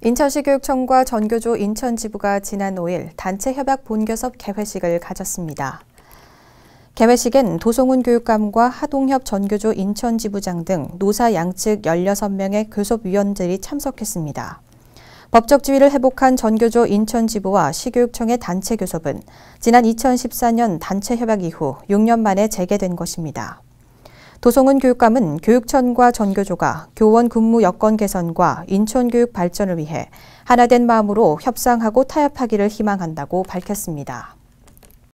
인천시 교육청과 전교조 인천지부가 지난 5일 단체 협약 본교섭 개회식을 가졌습니다. 개회식엔 도성훈 교육감과 하동협 전교조 인천지부장 등 노사 양측 16명의 교섭위원들이 참석했습니다. 법적 지위를 회복한 전교조 인천지부와 시교육청의 단체 교섭은 지난 2014년 단체 협약 이후 6년 만에 재개된 것입니다. 도성은 교육감은 교육청과 전교조가 교원 근무 여건 개선과 인천교육 발전을 위해 하나된 마음으로 협상하고 타협하기를 희망한다고 밝혔습니다.